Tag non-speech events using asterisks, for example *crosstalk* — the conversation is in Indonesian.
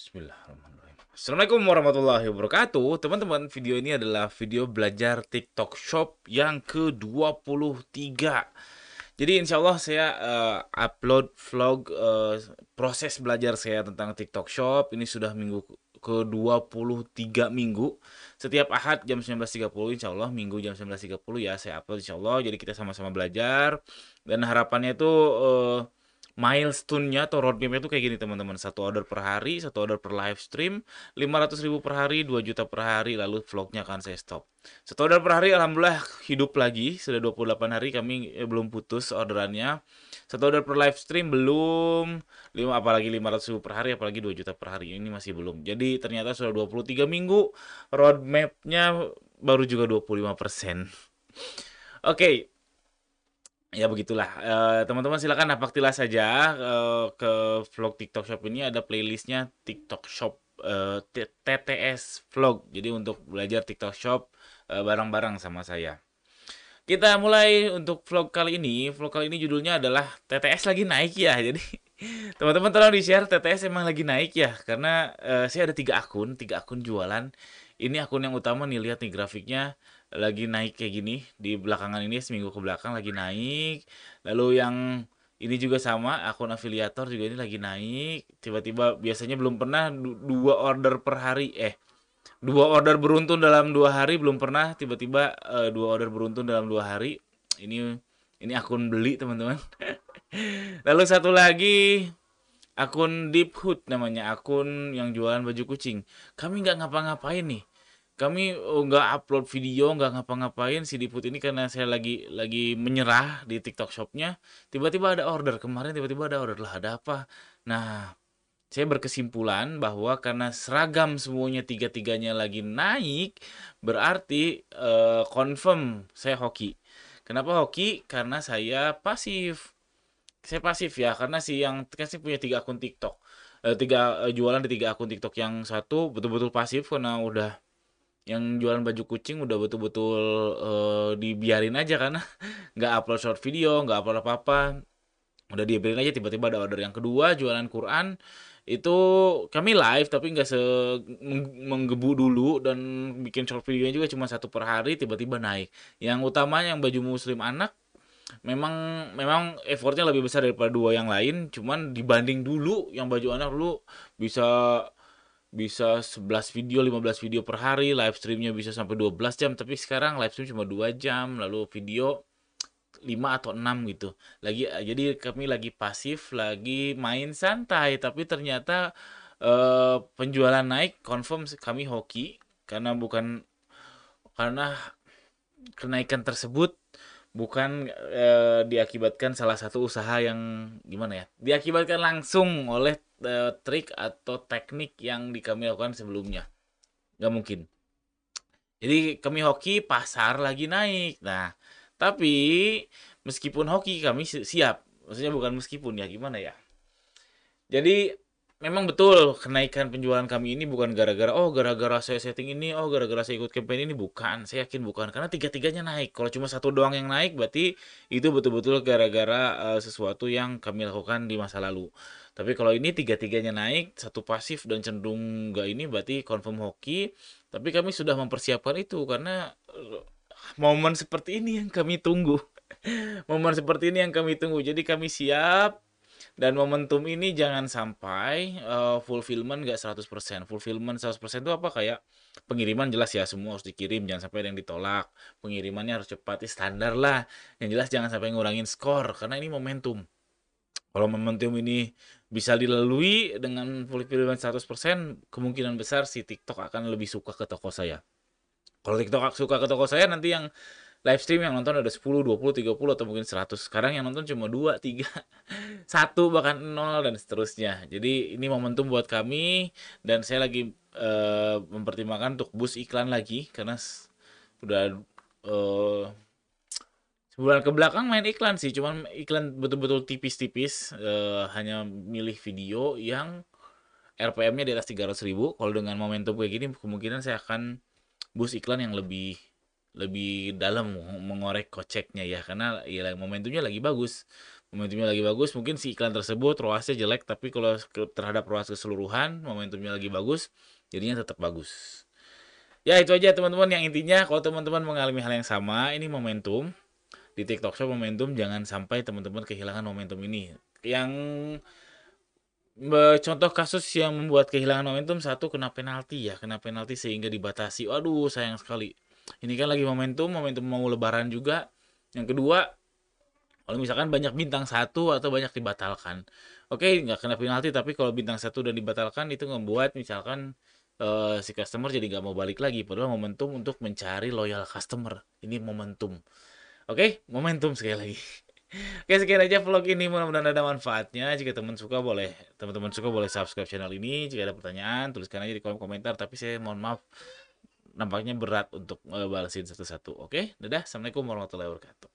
Bismillahirrahmanirrahim. Assalamualaikum warahmatullahi wabarakatuh. Teman-teman, video ini adalah video belajar TikTok Shop yang ke-23. Jadi insya Allah saya uh, upload vlog uh, proses belajar saya tentang TikTok Shop. Ini sudah minggu ke-23 minggu. Setiap Ahad jam 19.30 insya Allah, Minggu jam 19.30 ya saya upload insya Allah. Jadi kita sama-sama belajar. Dan harapannya itu... Uh, eh, milestone-nya atau roadmap-nya tuh kayak gini teman-teman satu order per hari satu order per live stream 500 ribu per hari 2 juta per hari lalu vlognya akan saya stop satu order per hari alhamdulillah hidup lagi sudah 28 hari kami eh, belum putus orderannya satu order per live stream belum lima apalagi 500 ribu per hari apalagi 2 juta per hari ini masih belum jadi ternyata sudah 23 minggu roadmap-nya baru juga 25 persen oke okay ya begitulah teman eh, teman-teman silakan apaktilah saja uh, ke vlog TikTok Shop ini ada playlistnya TikTok Shop uh, eh, TTS vlog jadi untuk belajar TikTok Shop barang-barang uh, sama saya kita mulai untuk vlog kali ini vlog kali ini judulnya adalah TTS lagi naik ya *laughs* jadi Teman-teman tolong di-share TTS emang lagi naik ya karena uh, saya ada tiga akun, tiga akun jualan. Ini akun yang utama nih lihat nih grafiknya lagi naik kayak gini di belakangan ini seminggu ke belakang lagi naik. Lalu yang ini juga sama akun afiliator juga ini lagi naik. Tiba-tiba biasanya belum pernah dua order per hari eh dua order beruntun dalam dua hari belum pernah tiba-tiba uh, dua order beruntun dalam dua hari ini ini akun beli teman-teman *laughs* Lalu satu lagi akun Deep Hood namanya, akun yang jualan baju kucing. Kami nggak ngapa-ngapain nih. Kami oh, nggak upload video, nggak ngapa-ngapain si Deep Hood ini karena saya lagi lagi menyerah di TikTok shopnya. Tiba-tiba ada order kemarin, tiba-tiba ada order lah ada apa? Nah, saya berkesimpulan bahwa karena seragam semuanya tiga-tiganya lagi naik, berarti uh, confirm saya hoki. Kenapa hoki? Karena saya pasif saya pasif ya karena si yang kan saya punya tiga akun TikTok e, tiga e, jualan di tiga akun TikTok yang satu betul-betul pasif karena udah yang jualan baju kucing udah betul-betul e, dibiarin aja karena *laughs* nggak upload short video nggak upload apa-apa udah dibiarin aja tiba-tiba ada order yang kedua jualan Quran itu kami live tapi nggak se menggebu dulu dan bikin short videonya juga cuma satu per hari tiba-tiba naik yang utamanya yang baju muslim anak memang memang effortnya lebih besar daripada dua yang lain cuman dibanding dulu yang baju anak dulu bisa bisa 11 video 15 video per hari live streamnya bisa sampai 12 jam tapi sekarang live stream cuma dua jam lalu video 5 atau 6 gitu lagi jadi kami lagi pasif lagi main santai tapi ternyata eh, penjualan naik confirm kami hoki karena bukan karena kenaikan tersebut bukan e, diakibatkan salah satu usaha yang gimana ya diakibatkan langsung oleh e, trik atau teknik yang di kami lakukan sebelumnya nggak mungkin jadi kami hoki pasar lagi naik nah tapi meskipun hoki kami siap maksudnya bukan meskipun ya gimana ya jadi memang betul kenaikan penjualan kami ini bukan gara-gara oh gara-gara saya setting ini oh gara-gara saya ikut campaign ini bukan saya yakin bukan karena tiga-tiganya naik kalau cuma satu doang yang naik berarti itu betul-betul gara-gara uh, sesuatu yang kami lakukan di masa lalu tapi kalau ini tiga-tiganya naik satu pasif dan cenderung gak ini berarti confirm hoki tapi kami sudah mempersiapkan itu karena uh, momen seperti ini yang kami tunggu *laughs* momen seperti ini yang kami tunggu jadi kami siap dan momentum ini jangan sampai uh, fulfillment gak 100%. Fulfillment 100% itu apa? Kayak pengiriman jelas ya, semua harus dikirim, jangan sampai ada yang ditolak. Pengirimannya harus cepat, ya standar lah. Yang jelas jangan sampai ngurangin skor, karena ini momentum. Kalau momentum ini bisa dilalui dengan fulfillment 100%, kemungkinan besar si TikTok akan lebih suka ke toko saya. Kalau TikTok suka ke toko saya, nanti yang live stream yang nonton ada 10, 20, 30 atau mungkin 100. Sekarang yang nonton cuma 2, 3, 1 bahkan 0 dan seterusnya. Jadi ini momentum buat kami dan saya lagi uh, mempertimbangkan untuk bus iklan lagi karena udah uh, sebulan ke belakang main iklan sih, cuman iklan betul-betul tipis-tipis uh, hanya milih video yang RPM-nya di atas 300 ribu. Kalau dengan momentum kayak gini kemungkinan saya akan bus iklan yang lebih lebih dalam mengorek koceknya ya karena ya momentumnya lagi bagus momentumnya lagi bagus mungkin si iklan tersebut ruasnya jelek tapi kalau terhadap ruas keseluruhan momentumnya lagi bagus jadinya tetap bagus ya itu aja teman-teman yang intinya kalau teman-teman mengalami hal yang sama ini momentum di TikTok Shop momentum jangan sampai teman-teman kehilangan momentum ini yang contoh kasus yang membuat kehilangan momentum satu kena penalti ya kena penalti sehingga dibatasi waduh sayang sekali ini kan lagi momentum momentum mau lebaran juga yang kedua kalau misalkan banyak bintang satu atau banyak dibatalkan oke okay, nggak kena penalti tapi kalau bintang satu udah dibatalkan itu membuat misalkan uh, si customer jadi nggak mau balik lagi padahal momentum untuk mencari loyal customer ini momentum oke okay? momentum sekali lagi *laughs* Oke sekian aja vlog ini mudah-mudahan ada manfaatnya Jika teman suka boleh Teman-teman suka boleh subscribe channel ini Jika ada pertanyaan tuliskan aja di kolom komentar Tapi saya mohon maaf nampaknya berat untuk balesin satu-satu. Oke, dadah. Assalamualaikum warahmatullahi wabarakatuh.